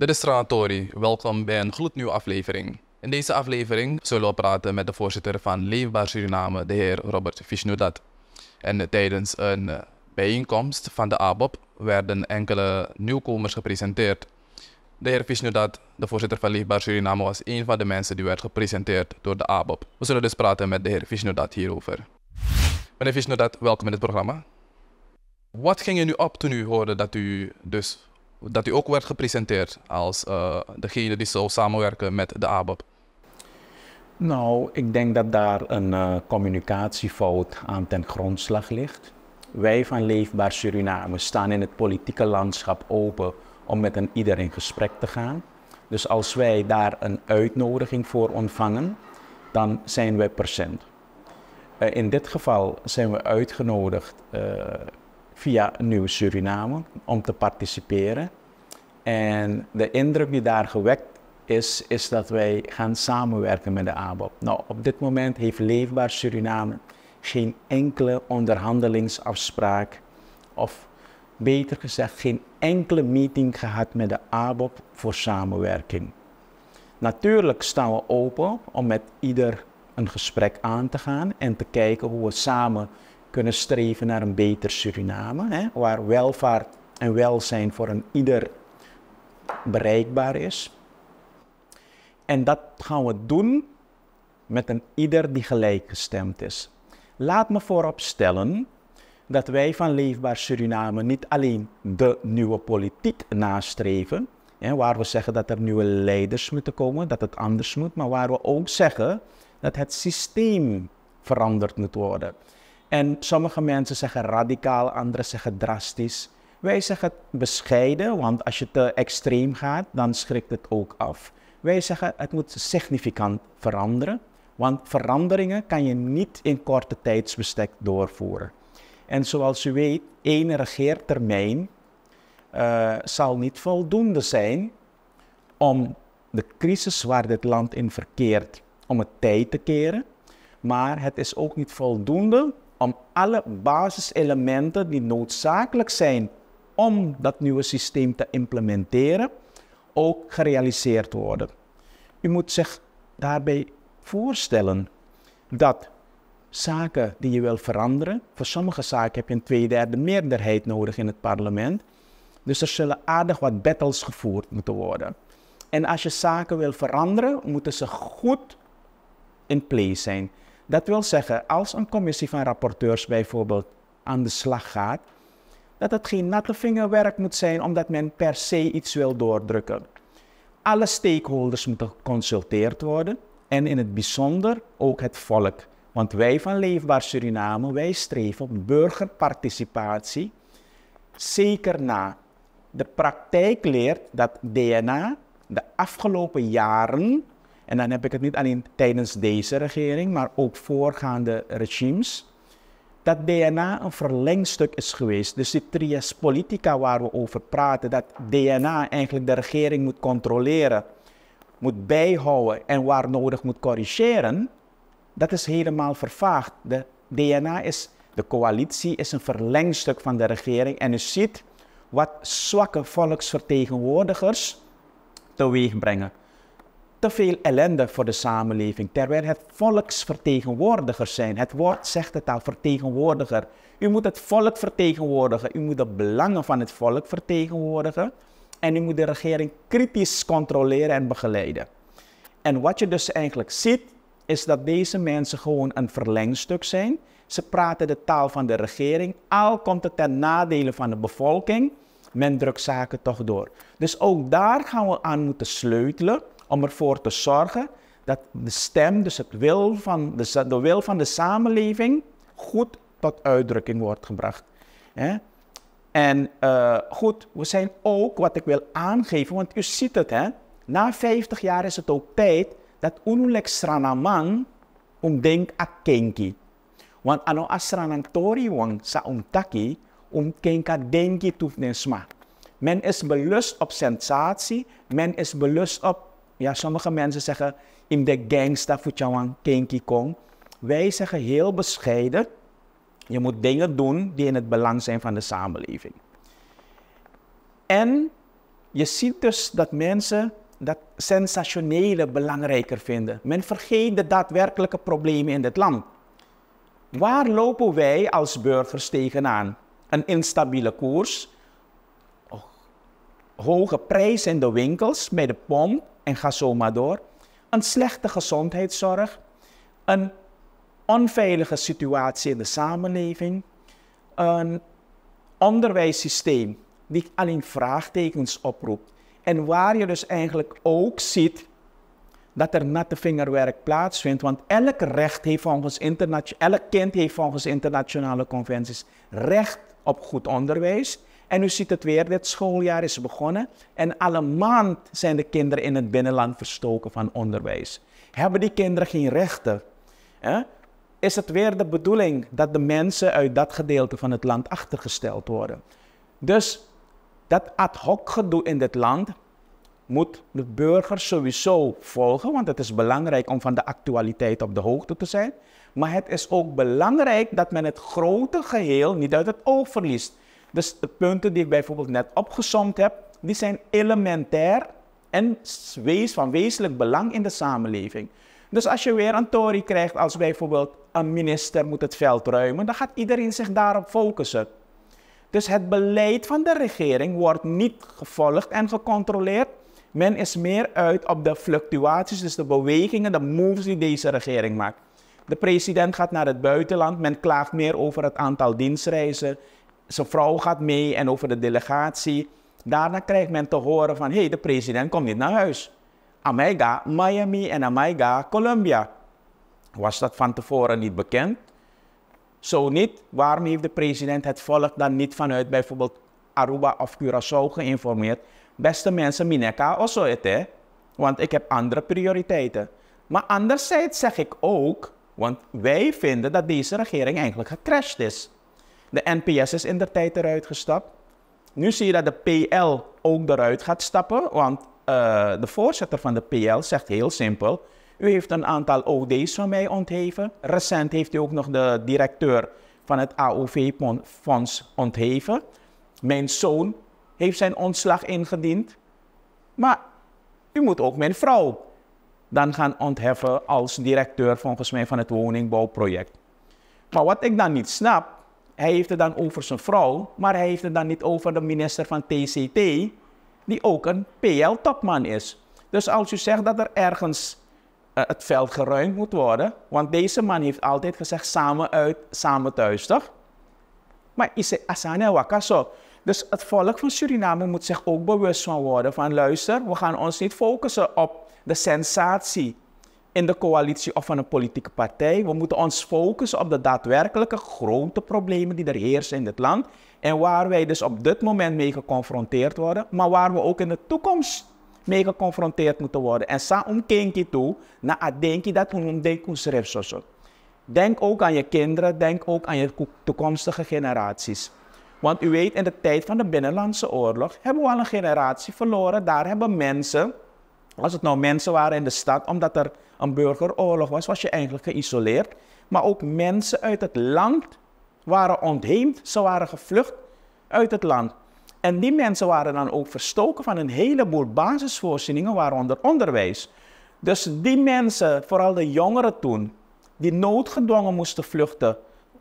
Dit is Tranatori, welkom bij een gloednieuwe aflevering. In deze aflevering zullen we praten met de voorzitter van Leefbaar Suriname, de heer Robert Vishnudat. En tijdens een eh, bijeenkomst van de ABOP werden enkele nieuwkomers gepresenteerd. De heer Vishnudat, de voorzitter van Leefbaar Suriname, was een van de mensen die werd gepresenteerd door de ABOP. We zullen dus praten met de heer Vishnudat hierover. Meneer Vishnudat, welkom in het programma. Wat ging je nu op toen u hoorde dat u dus dat u ook werd gepresenteerd als eh, degene die zou samenwerken met de ABAP? Nou, ik denk dat daar een uh, communicatiefout aan ten grondslag ligt. Wij van Leefbaar Suriname staan in het politieke landschap open om met een ieder in gesprek te gaan. Dus als wij daar een uitnodiging voor ontvangen, dan zijn wij present. Eh, in dit geval zijn we uitgenodigd via Nieuw Suriname om te participeren. En de indruk die daar gewekt is, is dat wij gaan samenwerken met de ABOP. Nou, op dit moment heeft Leefbaar Suriname geen enkele onderhandelingsafspraak of beter gezegd geen enkele meeting gehad met de ABOP voor samenwerking. Natuurlijk staan we open om met ieder een gesprek aan te gaan en te kijken hoe we samen kunnen streven naar een beter Suriname, hè, waar welvaart en welzijn voor een ieder bereikbaar is. En dat gaan we doen met een ieder die gelijkgestemd is. Laat me voorop stellen dat wij van Leefbaar Suriname niet alleen de nieuwe politiek nastreven, hè, waar we zeggen dat er nieuwe leiders moeten komen, dat het anders moet, maar waar we ook zeggen dat het systeem veranderd moet worden. En sommige mensen zeggen radicaal, anderen zeggen drastisch. Wij zeggen bescheiden, want als je te extreem gaat, dan schrikt het ook af. Wij zeggen het moet significant veranderen, want veranderingen kan je niet in korte tijdsbestek doorvoeren. En zoals u weet, één regeertermijn uh, zal niet voldoende zijn om de crisis waar dit land in verkeert, om het tijd te keren. Maar het is ook niet voldoende om alle basiselementen die noodzakelijk zijn om dat nieuwe systeem te implementeren, ook gerealiseerd worden. U moet zich daarbij voorstellen dat zaken die je wil veranderen, voor sommige zaken heb je een tweederde meerderheid nodig in het parlement. Dus er zullen aardig wat battles gevoerd moeten worden. En als je zaken wil veranderen, moeten ze goed in place zijn. Dat wil zeggen, als een commissie van rapporteurs bijvoorbeeld aan de slag gaat, dat het geen natte vingerwerk moet zijn omdat men per se iets wil doordrukken. Alle stakeholders moeten geconsulteerd worden en in het bijzonder ook het volk. Want wij van Leefbaar Suriname, wij streven op burgerparticipatie. Zeker na. De praktijk leert dat DNA de afgelopen jaren en dan heb ik het niet alleen tijdens deze regering, maar ook voorgaande regimes. Dat DNA een verlengstuk is geweest. Dus die trias politica waar we over praten, dat DNA eigenlijk de regering moet controleren, moet bijhouden en waar nodig moet corrigeren, dat is helemaal vervaagd. De DNA is, de coalitie is een verlengstuk van de regering. En u ziet wat zwakke volksvertegenwoordigers teweeg brengen te veel ellende voor de samenleving, terwijl het volksvertegenwoordigers zijn. Het woord zegt het al, vertegenwoordiger. U moet het volk vertegenwoordigen, u moet de belangen van het volk vertegenwoordigen en u moet de regering kritisch controleren en begeleiden. En wat je dus eigenlijk ziet, is dat deze mensen gewoon een verlengstuk zijn. Ze praten de taal van de regering, al komt het ten nadele van de bevolking. Men drukt zaken toch door. Dus ook daar gaan we aan moeten sleutelen om ervoor te zorgen dat de stem, dus het wil van de, de wil van de samenleving, goed tot uitdrukking wordt gebracht. Hè? En eh, goed, we zijn ook, wat ik wil aangeven, want u ziet het, hè? na 50 jaar is het ook tijd dat unulek sranamang omdenk denk kenki. Want ano asranang tori wang sa umtaki, omkenka denki tufnensma. Men is belust op sensatie, men is belust op ja, sommige mensen zeggen in de gangsta fuchawang kinky kong. Wij zeggen heel bescheiden, je moet dingen doen die in het belang zijn van de samenleving. En je ziet dus dat mensen dat sensationele belangrijker vinden. Men vergeet de daadwerkelijke problemen in dit land. Waar lopen wij als burgers tegenaan? Een instabiele koers, hoge prijzen in de winkels, bij de pomp, en ga zo maar door. Een slechte gezondheidszorg, een onveilige situatie in de samenleving, een onderwijssysteem die alleen vraagtekens oproept. En waar je dus eigenlijk ook ziet dat er natte vingerwerk plaatsvindt. Want elk recht heeft volgens elk kind heeft volgens internationale conventies recht op goed onderwijs. En u ziet het weer, dit schooljaar is begonnen en alle maand zijn de kinderen in het binnenland verstoken van onderwijs. Hebben die kinderen geen rechten? Hè? Is het weer de bedoeling dat de mensen uit dat gedeelte van het land achtergesteld worden? Dus dat ad hoc gedoe in dit land moet de burger sowieso volgen, want het is belangrijk om van de actualiteit op de hoogte te zijn. Maar het is ook belangrijk dat men het grote geheel niet uit het oog verliest. Dus de punten die ik bijvoorbeeld net opgezomd heb, die zijn elementair en wees van wezenlijk belang in de samenleving. Dus als je weer een Tory krijgt als bijvoorbeeld een minister moet het veld ruimen, dan gaat iedereen zich daarop focussen. Dus het beleid van de regering wordt niet gevolgd en gecontroleerd. Men is meer uit op de fluctuaties, dus de bewegingen, de moves die deze regering maakt. De president gaat naar het buitenland, men klaagt meer over het aantal dienstreizen zijn vrouw gaat mee en over de delegatie. Daarna krijgt men te horen van, hé, hey, de president komt niet naar huis. Amiga, Miami en Amiga, Colombia. Was dat van tevoren niet bekend? Zo niet, waarom heeft de president het volk dan niet vanuit bijvoorbeeld Aruba of Curaçao geïnformeerd? Beste mensen, Mineka zoiets, want ik heb andere prioriteiten. Maar anderzijds zeg ik ook, want wij vinden dat deze regering eigenlijk gecrashed is. De NPS is in de tijd eruit gestapt. Nu zie je dat de PL ook eruit gaat stappen, want eh, de voorzitter van de PL zegt heel simpel: U heeft een aantal OD's van mij ontheven. Recent heeft u ook nog de directeur van het AOV-fonds ontheven. Mijn zoon heeft zijn ontslag ingediend. Maar u moet ook mijn vrouw dan gaan ontheffen als directeur volgens mij van het woningbouwproject. Maar wat ik dan niet snap, hij heeft het dan over zijn vrouw, maar hij heeft het dan niet over de minister van TCT, die ook een PL-topman is. Dus als u zegt dat er ergens eh, het veld geruimd moet worden, want deze man heeft altijd gezegd samen uit, samen thuis, toch? Maar is asane wakaso. Dus het volk van Suriname moet zich ook bewust van worden van luister, we gaan ons niet focussen op de sensatie in de coalitie of van een politieke partij. We moeten ons focussen op de daadwerkelijke grote problemen die er heersen in dit land. En waar wij dus op dit moment mee geconfronteerd worden, maar waar we ook in de toekomst mee geconfronteerd moeten worden. En samen kijken toe Na je dat we denken schrijven. Denk ook aan je kinderen, denk ook aan je toekomstige generaties. Want u weet, in de tijd van de Binnenlandse Oorlog hebben we al een generatie verloren. Daar hebben mensen als het nou mensen waren in de stad, omdat er een burgeroorlog was, was je eigenlijk geïsoleerd. Maar ook mensen uit het land waren ontheemd, ze waren gevlucht uit het land. En die mensen waren dan ook verstoken van een heleboel basisvoorzieningen, waaronder onderwijs. Dus die mensen, vooral de jongeren toen, die noodgedwongen moesten vluchten,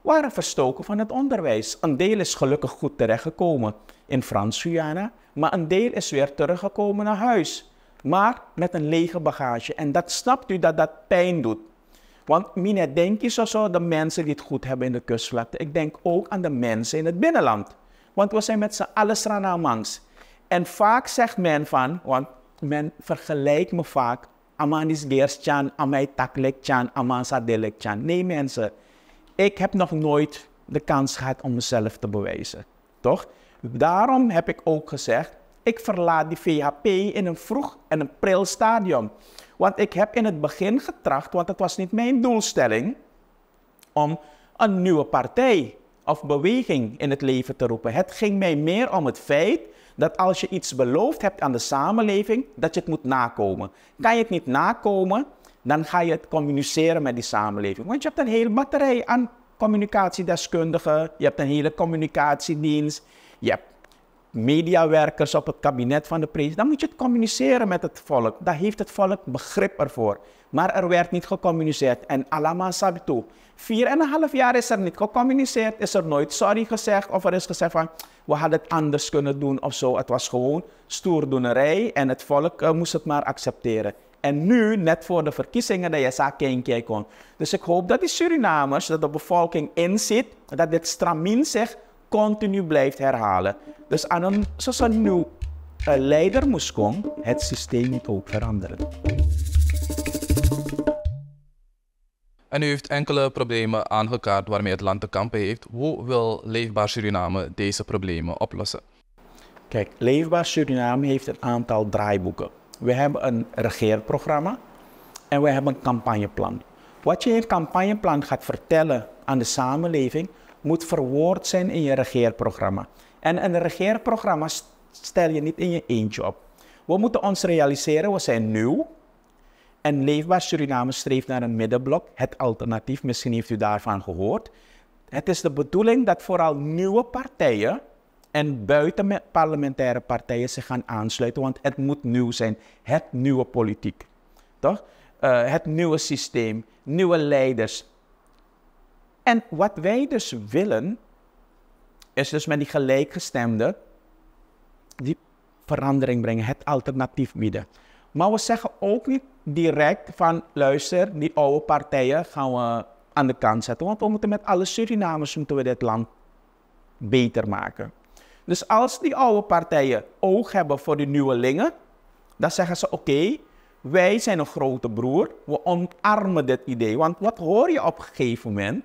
waren verstoken van het onderwijs. Een deel is gelukkig goed terechtgekomen in Frans-Guyana, maar een deel is weer teruggekomen naar huis maar met een lege bagage. En dat snapt u dat dat pijn doet. Want mine denk je zo, de mensen die het goed hebben in de kustvlakte. Ik denk ook aan de mensen in het binnenland. Want we zijn met z'n allen stranamangs. En vaak zegt men van, want men vergelijkt me vaak. Aman is geerstjan, amai taklekjan, aman sadelekjan. Nee mensen, ik heb nog nooit de kans gehad om mezelf te bewijzen. Toch? Daarom heb ik ook gezegd, ik verlaat die VHP in een vroeg en een pril stadium. Want ik heb in het begin getracht, want het was niet mijn doelstelling, om een nieuwe partij of beweging in het leven te roepen. Het ging mij meer om het feit dat als je iets beloofd hebt aan de samenleving, dat je het moet nakomen. Kan je het niet nakomen, dan ga je het communiceren met die samenleving. Want je hebt een hele batterij aan communicatiedeskundigen, je hebt een hele communicatiedienst, je hebt mediawerkers op het kabinet van de president. Dan moet je het communiceren met het volk. Daar heeft het volk begrip ervoor. Maar er werd niet gecommuniceerd. En alama sabito. Vier en een half jaar is er niet gecommuniceerd. Is er nooit sorry gezegd. Of er is gezegd van, we hadden het anders kunnen doen of zo. Het was gewoon stoerdoenerij. En het volk eh, moest het maar accepteren. En nu, net voor de verkiezingen, dat je zaak keer kon. Dus ik hoop dat die Surinamers, dat de bevolking inziet, dat dit stramien zegt continu blijft herhalen. Dus aan een, zoals een nieuw leider moest komen, het systeem moet ook veranderen. En u heeft enkele problemen aangekaart waarmee het land te kampen heeft. Hoe wil Leefbaar Suriname deze problemen oplossen? Kijk, Leefbaar Suriname heeft een aantal draaiboeken. We hebben een regeerprogramma en we hebben een campagneplan. Wat je in het campagneplan gaat vertellen aan de samenleving, moet verwoord zijn in je regeerprogramma. En een regeerprogramma stel je niet in je eentje op. We moeten ons realiseren, we zijn nieuw. En Leefbaar Suriname streeft naar een middenblok, het alternatief, misschien heeft u daarvan gehoord. Het is de bedoeling dat vooral nieuwe partijen en buitenparlementaire partijen zich gaan aansluiten, want het moet nieuw zijn. Het nieuwe politiek, toch? Eh, het nieuwe systeem, nieuwe leiders, en wat wij dus willen, is dus met die gelijkgestemden die verandering brengen, het alternatief bieden. Maar we zeggen ook niet direct van luister, die oude partijen gaan we aan de kant zetten. Want we moeten met alle Surinamers moeten we dit land beter maken. Dus als die oude partijen oog hebben voor de nieuwelingen, dan zeggen ze oké, wij zijn een grote broer, we ontarmen dit idee. Want wat hoor je op een gegeven moment?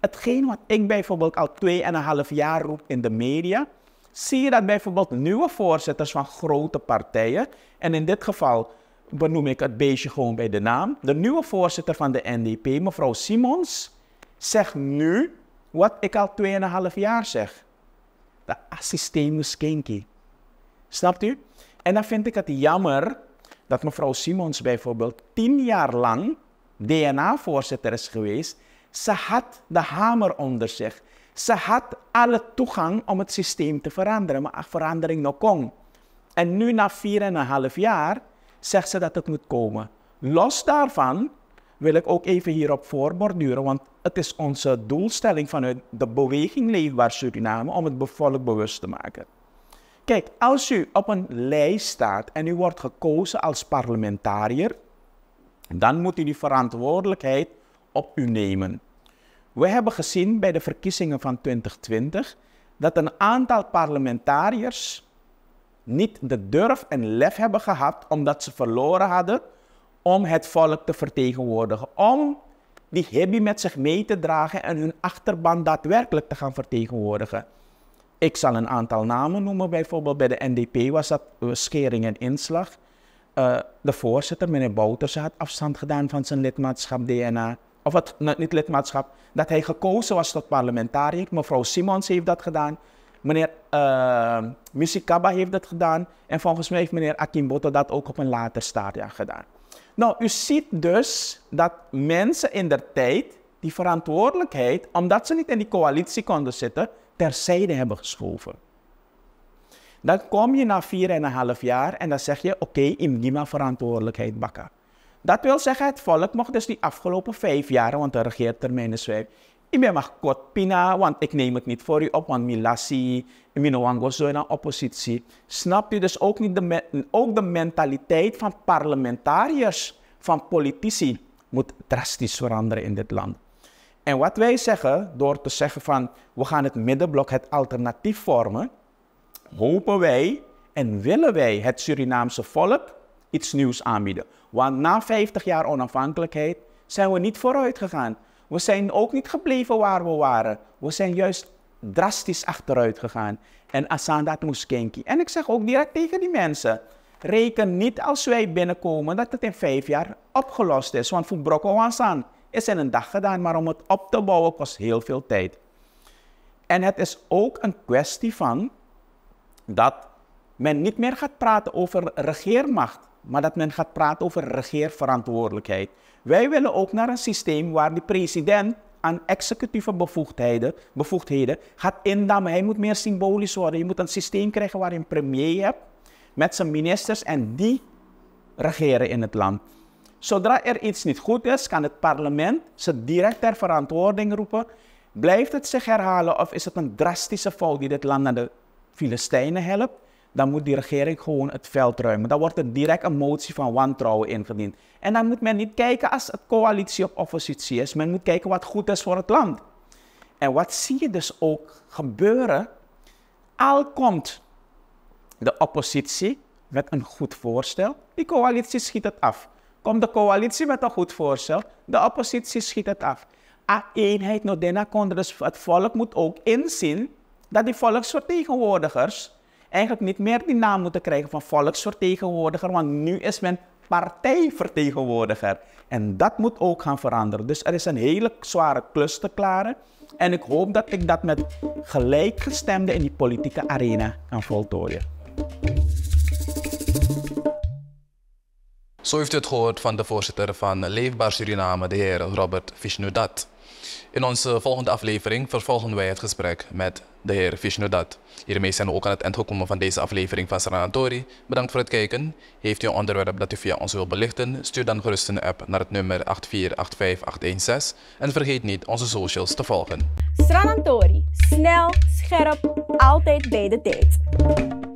hetgeen wat ik bijvoorbeeld al 2,5 jaar roep in de media, zie je dat bijvoorbeeld nieuwe voorzitters van grote partijen, en in dit geval benoem ik het beestje gewoon bij de naam, de nieuwe voorzitter van de NDP, mevrouw Simons, zegt nu wat ik al en een half jaar zeg. De assistemus kinky. Snapt u? En dan vind ik het jammer dat mevrouw Simons bijvoorbeeld 10 jaar lang DNA-voorzitter is geweest ze had de hamer onder zich. Ze had alle toegang om het systeem te veranderen, maar verandering nog kon. En nu na 4,5 jaar zegt ze dat het moet komen. Los daarvan wil ik ook even hierop voorborduren, want het is onze doelstelling vanuit de beweging Leefbaar Suriname om het bevolk bewust te maken. Kijk, als u op een lijst staat en u wordt gekozen als parlementariër, dan moet u die verantwoordelijkheid op u nemen. We hebben gezien bij de verkiezingen van 2020 dat een aantal parlementariërs niet de durf en lef hebben gehad omdat ze verloren hadden om het volk te vertegenwoordigen, om die hippie met zich mee te dragen en hun achterban daadwerkelijk te gaan vertegenwoordigen. Ik zal een aantal namen noemen, bijvoorbeeld bij de NDP was dat eh, schering en inslag. Eh, de voorzitter, meneer Bouters, had afstand gedaan van zijn lidmaatschap DNA of het, niet lidmaatschap, dat hij gekozen was tot parlementariër. Mevrouw Simons heeft dat gedaan. Meneer eh, Musikaba heeft dat gedaan. En volgens mij heeft meneer Akimboto dat ook op een later stadium gedaan. Nou, u ziet dus dat mensen in der tijd die verantwoordelijkheid, omdat ze niet in die coalitie konden zitten, terzijde hebben geschoven. Dan kom je na en een half jaar en dan zeg je: Oké, okay, maar verantwoordelijkheid bakken. Dat wil zeggen, het volk mocht dus die afgelopen vijf jaren, want de regeertermijn is vijf, ik ben kort pina, want ik neem het niet voor u op, want Milassi, Minowango zo in oppositie. Snapt u dus ook, niet de, ook de mentaliteit van parlementariërs, van politici, moet drastisch veranderen in dit land. En wat wij zeggen, door te zeggen van we gaan het middenblok, het alternatief vormen, hopen wij en willen wij het Surinaamse volk iets nieuws aanbieden. Want na 50 jaar onafhankelijkheid zijn we niet vooruit gegaan. We zijn ook niet gebleven waar we waren. We zijn juist drastisch achteruit gegaan. En moest Muskenki. En ik zeg ook direct tegen die mensen. Reken niet als wij binnenkomen dat het in vijf jaar opgelost is. Want voor Brokko Hassan is in een dag gedaan. Maar om het op te bouwen kost heel veel tijd. En het is ook een kwestie van dat men niet meer gaat praten over regeermacht maar dat men gaat praten over regeerverantwoordelijkheid. Wij willen ook naar een systeem waar de president aan executieve bevoegdheden, bevoegdheden gaat indammen. Hij moet meer symbolisch worden. Je moet een systeem krijgen waarin een premier hebt met zijn ministers en die regeren in het land. Zodra er iets niet goed is, kan het parlement ze direct ter verantwoording roepen. Blijft het zich herhalen of is het een drastische fout die dit land naar de Filistijnen helpt? dan moet die regering gewoon het veld ruimen. Dan wordt er direct een motie van wantrouwen ingediend. En dan moet men niet kijken als het coalitie of oppositie is. Men moet kijken wat goed is voor het land. En wat zie je dus ook gebeuren? Al komt de oppositie met een goed voorstel, die coalitie schiet het af. Komt de coalitie met een goed voorstel, de oppositie schiet het af. A ah, eenheid Nodena kon dus het volk moet ook inzien dat die volksvertegenwoordigers eigenlijk niet meer die naam moeten krijgen van volksvertegenwoordiger, want nu is men partijvertegenwoordiger. En dat moet ook gaan veranderen. Dus er is een hele zware klus te klaren. En ik hoop dat ik dat met gelijkgestemden in die politieke arena kan voltooien. Zo heeft u het gehoord van de voorzitter van Leefbaar Suriname, de heer Robert Vishnudat. In onze volgende aflevering vervolgen wij het gesprek met de heer Vishnudat. Hiermee zijn we ook aan het eind gekomen van deze aflevering van Sanatori. Bedankt voor het kijken. Heeft u een onderwerp dat u via ons wilt belichten? Stuur dan gerust een app naar het nummer 8485816 en vergeet niet onze socials te volgen. Stranatori, snel, scherp, altijd bij de tijd.